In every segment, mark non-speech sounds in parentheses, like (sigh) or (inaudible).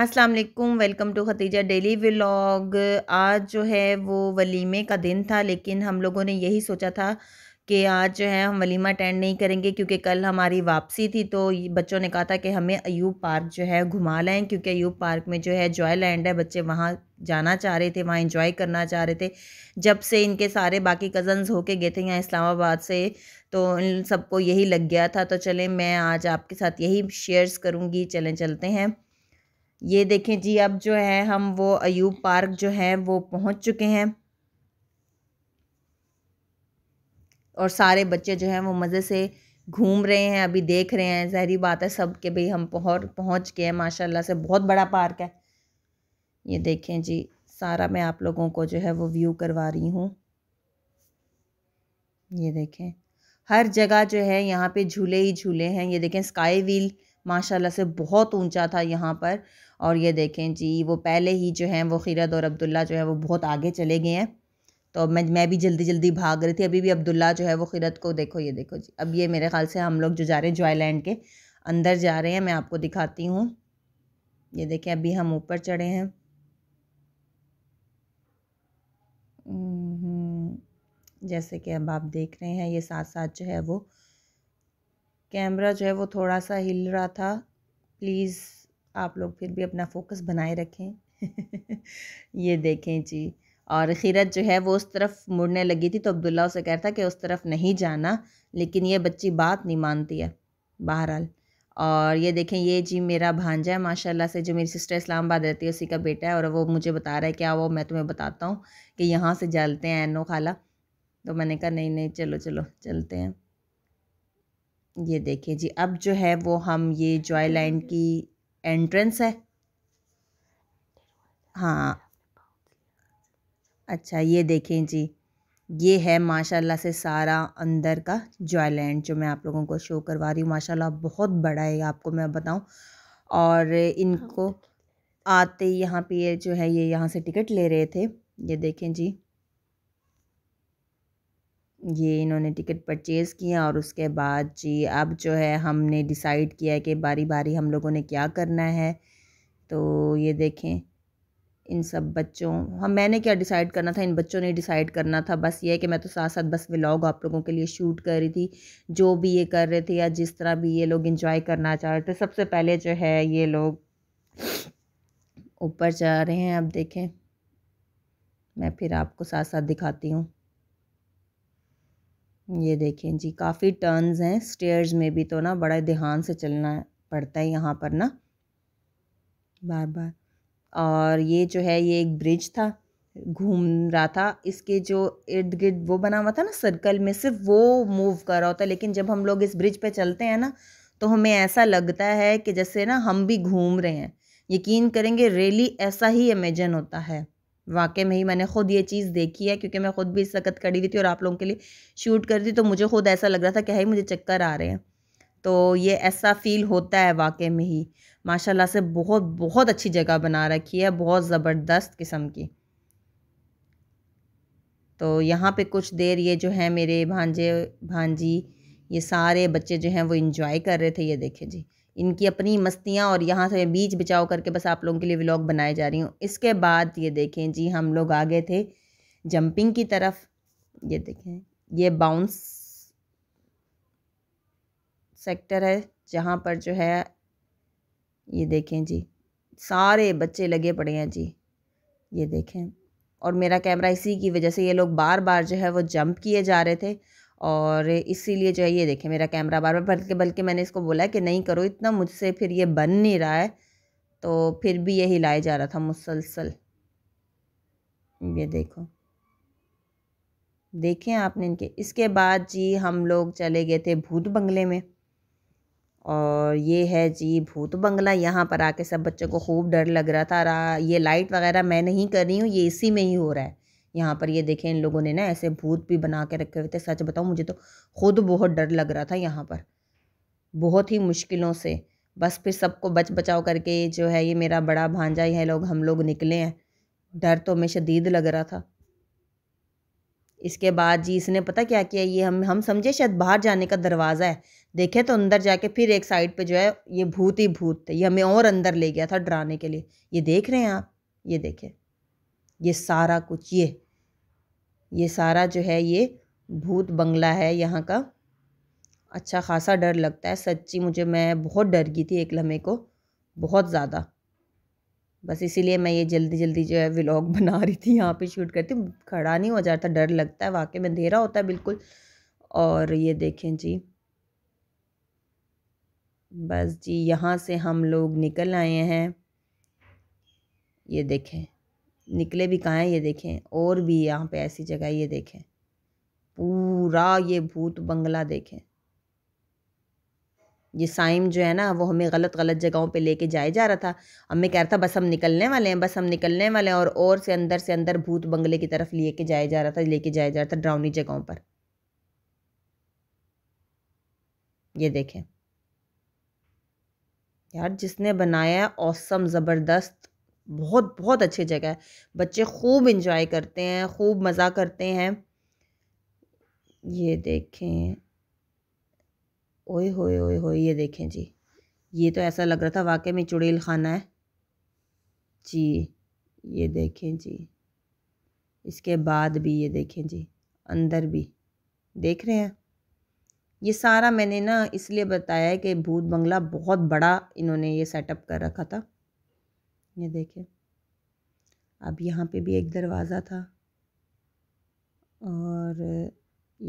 अस्सलाम वालेकुम welcome to Khatija daily vlog आज जो है वो वलीमे का दिन था लेकिन हम लोगों ने यही सोचा था कि आज जो है हम वलीमा अटेंड नहीं करेंगे क्योंकि कल हमारी वापसी थी तो बच्चों ने कहा था कि हमें अयूब पार्क जो है घुमा लाएँ क्योंकि अयूब पार्क में जो है जॉय लैंड है बच्चे वहाँ जाना चाह रहे थे वहाँ इंजॉय करना चाह रहे थे जब से इनके सारे बाकी कज़न्स होके गए थे यहाँ इस्लामाबाद से तो इन सबको यही लग गया था तो चलें मैं आज आपके साथ यही शेयर्स करूँगी चलें चलते हैं ये देखें जी अब जो है हम वो अयूब पार्क जो है वो पहुंच चुके हैं और सारे बच्चे जो हैं वो मज़े से घूम रहे हैं अभी देख रहे हैं जहरी बात है सब के भाई हम पहुँच पहुँच गए हैं माशाल्लाह से बहुत बड़ा पार्क है ये देखें जी सारा मैं आप लोगों को जो है वो व्यू करवा रही हूँ ये देखें हर जगह जो है यहाँ पे झूले ही झूले हैं ये देखें स्काई व्हील माशाल्लाह से बहुत ऊंचा था यहाँ पर और ये देखें जी वो पहले ही जो हैं वो खीरत और अब्दुल्ला जो है वो बहुत आगे चले गए हैं तो मैं मैं भी जल्दी जल्दी भाग रही थी अभी भी अब्दुल्ला जो है वो खीरत को देखो ये देखो जी अब ये मेरे ख्याल से हम लोग जो जा रहे हैं जॉयलैंड के अंदर जा रहे हैं मैं आपको दिखाती हूँ ये देखें अभी हम ऊपर चढ़े हैं हम्म, जैसे कि अब आप देख रहे हैं ये साथ साथ जो है वो कैमरा जो है वो थोड़ा सा हिल रहा था प्लीज़ आप लोग फिर भी अपना फोकस बनाए रखें (laughs) ये देखें जी और खीरत जो है वो उस तरफ मुड़ने लगी थी तो अब्दुल्ला उसे कह रहा था कि उस तरफ नहीं जाना लेकिन ये बच्ची बात नहीं मानती है बहरहाल और ये देखें ये जी मेरा भांजा है माशाल्लाह से जो मेरी सिस्टर इस्लामाबाद रहती है उसी का बेटा है और वो मुझे बता रहा है क्या वो मैं तुम्हें बताता हूँ कि यहाँ से जलते हैं एनो खाला तो मैंने कहा नहीं नहीं चलो चलो चलते हैं ये देखें जी अब जो है वो हम ये जॉय लैंड की एंट्रेंस है हाँ अच्छा ये देखें जी ये है माशाल्लाह से सारा अंदर का जॉयलैंड जो मैं आप लोगों को शो करवा रही हूँ माशाल्लाह बहुत बड़ा है आपको मैं बताऊँ और इनको हाँ। आते यहाँ पे ये जो है ये यहाँ से टिकट ले रहे थे ये देखें जी ये इन्होंने टिकट परचेज़ किया और उसके बाद जी अब जो है हमने डिसाइड किया कि बारी बारी हम लोगों ने क्या करना है तो ये देखें इन सब बच्चों हम मैंने क्या डिसाइड करना था इन बच्चों ने डिसाइड करना था बस ये है कि मैं तो साथ साथ बस व्लॉग आप लोगों के लिए शूट कर रही थी जो भी ये कर रहे थे या जिस तरह भी ये लोग इंजॉय करना चाह रहे थे सबसे पहले जो है ये लोग ऊपर जा रहे हैं अब देखें मैं फिर आपको साथ साथ दिखाती हूँ ये देखें जी काफ़ी टर्न्स हैं स्टेयर्स में भी तो ना बड़ा ध्यान से चलना पड़ता है यहाँ पर ना बार बार और ये जो है ये एक ब्रिज था घूम रहा था इसके जो इर्द गिर्द वो बना हुआ था ना सर्कल में सिर्फ वो मूव कर रहा होता है लेकिन जब हम लोग इस ब्रिज पे चलते हैं ना तो हमें ऐसा लगता है कि जैसे ना हम भी घूम रहे हैं यकीन करेंगे रेली ऐसा ही इमेजन होता है वाकई में ही मैंने खुद ये चीज़ देखी है क्योंकि मैं खुद भी इस वक्त खड़ी हुई थी और आप लोगों के लिए शूट कर रही थी तो मुझे खुद ऐसा लग रहा था कि है मुझे चक्कर आ रहे हैं तो ये ऐसा फील होता है वाकई में ही माशाला से बहुत बहुत अच्छी जगह बना रखी है बहुत ज़बरदस्त किस्म की तो यहाँ पे कुछ देर ये जो है मेरे भांजे भांजी ये सारे बच्चे जो हैं वो इन्जॉय कर रहे थे ये देखे जी इनकी अपनी मस्तियाँ और यहाँ से बीच बचाव करके बस आप लोगों के लिए व्लॉग बनाए जा रही हूँ इसके बाद ये देखें जी हम लोग आ गए थे जंपिंग की तरफ ये देखें ये बाउंस सेक्टर है जहाँ पर जो है ये देखें जी सारे बच्चे लगे पड़े हैं जी ये देखें और मेरा कैमरा इसी की वजह से ये लोग बार बार जो है वो जंप किए जा रहे थे और इसीलिए जो है ये देखें मेरा कैमरा बार बार बल्कि बल्कि मैंने इसको बोला कि नहीं करो इतना मुझसे फिर ये बन नहीं रहा है तो फिर भी ये हिलाया जा रहा था मुसलसल ये देखो देखें आपने इनके इसके बाद जी हम लोग चले गए थे भूत बंगले में और ये है जी भूत बंगला यहाँ पर आके सब बच्चों को खूब डर लग रहा था रहा ये लाइट वगैरह मैं नहीं कर रही हूँ ये इसी में ही हो रहा है यहाँ पर ये देखें इन लोगों ने ना ऐसे भूत भी बना के रखे हुए थे सच बताओ मुझे तो खुद बहुत डर लग रहा था यहाँ पर बहुत ही मुश्किलों से बस फिर सबको बच बचाव करके जो है ये मेरा बड़ा भांजा है लोग हम लोग निकले हैं डर तो हमें शदीद लग रहा था इसके बाद जी इसने पता क्या किया ये हम हम समझे शायद बाहर जाने का दरवाज़ा है देखे तो अंदर जाके फिर एक साइड पे जो है ये भूत ही भूत थे ये हमें और अंदर ले गया था डराने के लिए ये देख रहे हैं आप ये देखें ये सारा कुछ ये ये सारा जो है ये भूत बंगला है यहाँ का अच्छा खासा डर लगता है सच्ची मुझे मैं बहुत डर गई थी एक लम्हे को बहुत ज़्यादा बस इसीलिए मैं ये जल्दी जल्दी जो है व्लॉग (laughs) बना रही थी यहाँ पे शूट करती खड़ा नहीं हो जाता डर लगता है वाकई में अंधेरा होता है बिल्कुल और ये देखें जी बस जी यहाँ से हम लोग निकल आए हैं ये देखें निकले भी कहाँ हैं ये देखें और भी यहाँ पे ऐसी जगह ये देखें पूरा ये भूत बंगला देखें ये साइम जो है ना वो हमें गलत गलत जगहों पे लेके जाया जा रहा था अब मैं कह रहा था बस हम निकलने वाले हैं बस हम निकलने वाले हैं और और से अंदर से अंदर भूत बंगले की तरफ लेके जाया जा रहा था लेके जाया जा रहा था ड्राउनी जगहों पर ये देखें यार जिसने बनाया औसम ज़बरदस्त बहुत बहुत अच्छी जगह है बच्चे खूब इंजॉय करते हैं खूब मज़ा करते हैं ये देखें ओए होए ओए होए ये देखें जी ये तो ऐसा लग रहा था वाकई में चुड़ैल खाना है जी ये देखें जी इसके बाद भी ये देखें जी अंदर भी देख रहे हैं ये सारा मैंने ना इसलिए बताया है कि भूत बंगला बहुत बड़ा इन्होंने ये सेटअप कर रखा था ये देखें अब यहाँ पे भी एक दरवाज़ा था और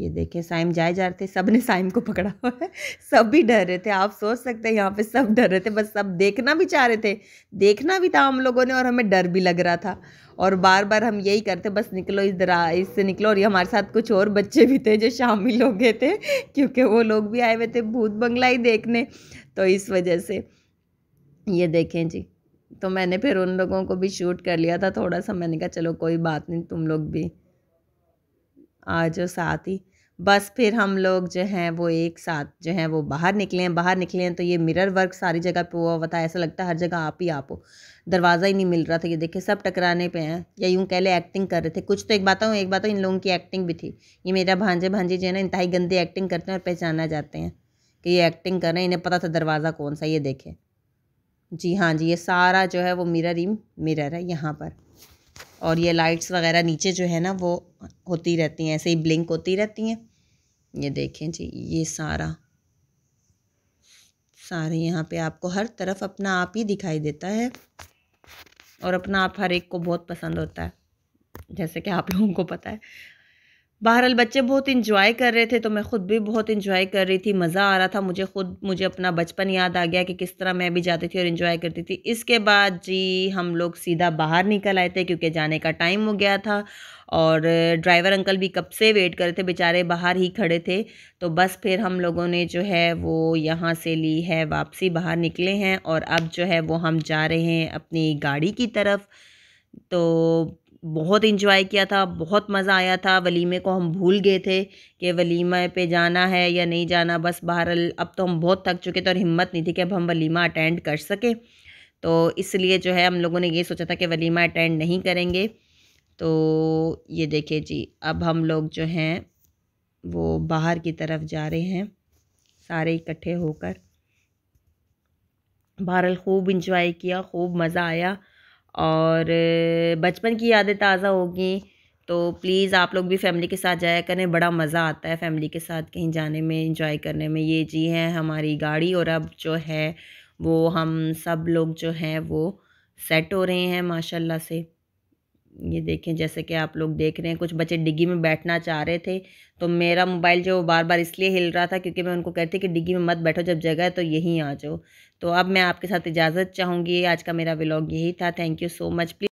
ये देखें साइम जाए जा रहे थे सब ने साइम को पकड़ा हुआ है सब भी डर रहे थे आप सोच सकते हैं यहाँ पे सब डर रहे थे बस सब देखना भी चाह रहे थे देखना भी था हम लोगों ने और हमें डर भी लग रहा था और बार बार हम यही करते बस निकलो इस दरा इससे निकलो और ये हमारे साथ कुछ और बच्चे भी थे जो शामिल हो गए थे क्योंकि वो लोग भी आए हुए थे भूत बंगला ही देखने तो इस वजह से ये देखें जी तो मैंने फिर उन लोगों को भी शूट कर लिया था थोड़ा सा मैंने कहा चलो कोई बात नहीं तुम लोग भी आ जाओ साथ ही बस फिर हम लोग जो हैं वो एक साथ जो हैं वो बाहर निकले हैं बाहर निकले हैं तो ये मिरर वर्क सारी जगह पे हुआ हुआ था ऐसा लगता है हर जगह आप ही आप हो दरवाज़ा ही नहीं मिल रहा था ये देखिए सब टकराने पे हैं या यूँ कह ले एक्टिंग कर रहे थे कुछ तो एक बात हूँ एक बात हूँ इन लोगों की एक्टिंग भी थी ये मेरा भांजे भांजे जो है ना इंतहाई गंदी एक्टिंग करते हैं और पहचाना जाते हैं कि ये एक्टिंग कर रहे हैं इन्हें पता था दरवाज़ा कौन सा ये देखें जी हाँ जी ये सारा जो है वो मिरर ही मिरर है यहाँ पर और ये लाइट्स वगैरह नीचे जो है ना वो होती रहती हैं ऐसे ही ब्लिंक होती रहती हैं ये देखें जी ये सारा सारे यहाँ पे आपको हर तरफ अपना आप ही दिखाई देता है और अपना आप हर एक को बहुत पसंद होता है जैसे कि आप लोगों को पता है बहरहाल बच्चे बहुत इन्जॉय कर रहे थे तो मैं ख़ुद भी बहुत इन्जॉय कर रही थी मज़ा आ रहा था मुझे ख़ुद मुझे अपना बचपन याद आ गया कि किस तरह मैं भी जाती थी और इन्जॉय करती थी इसके बाद जी हम लोग सीधा बाहर निकल आए थे क्योंकि जाने का टाइम हो गया था और ड्राइवर अंकल भी कब से वेट कर रहे थे बेचारे बाहर ही खड़े थे तो बस फिर हम लोगों ने जो है वो यहाँ से ली है वापसी बाहर निकले हैं और अब जो है वो हम जा रहे हैं अपनी गाड़ी की तरफ तो बहुत इंजॉय किया था बहुत मज़ा आया था वलीमे को हम भूल गए थे कि वलीमा पे जाना है या नहीं जाना बस बाहर अब तो हम बहुत थक चुके थे और हिम्मत नहीं थी कि अब हम वलीमा अटेंड कर सकें तो इसलिए जो है हम लोगों ने ये सोचा था कि वलीमा अटेंड नहीं करेंगे तो ये देखिए जी अब हम लोग जो हैं वो बाहर की तरफ जा रहे हैं सारे इकट्ठे होकर बहरल खूब इंजॉय किया खूब मज़ा आया और बचपन की यादें ताज़ा होगी तो प्लीज़ आप लोग भी फैमिली के साथ जाया करें बड़ा मज़ा आता है फैमिली के साथ कहीं जाने में इंजॉय करने में ये जी है हमारी गाड़ी और अब जो है वो हम सब लोग जो हैं वो सेट हो रहे हैं माशाल्लाह से ये देखें जैसे कि आप लोग देख रहे हैं कुछ बच्चे डिग्गी में बैठना चाह रहे थे तो मेरा मोबाइल जो बार बार इसलिए हिल रहा था क्योंकि मैं उनको कहती कि डिग्गी में मत बैठो जब जगह है तो यहीं आ जाओ तो अब मैं आपके साथ इजाज़त चाहूँगी आज का मेरा व्लॉग यही था thank you so much please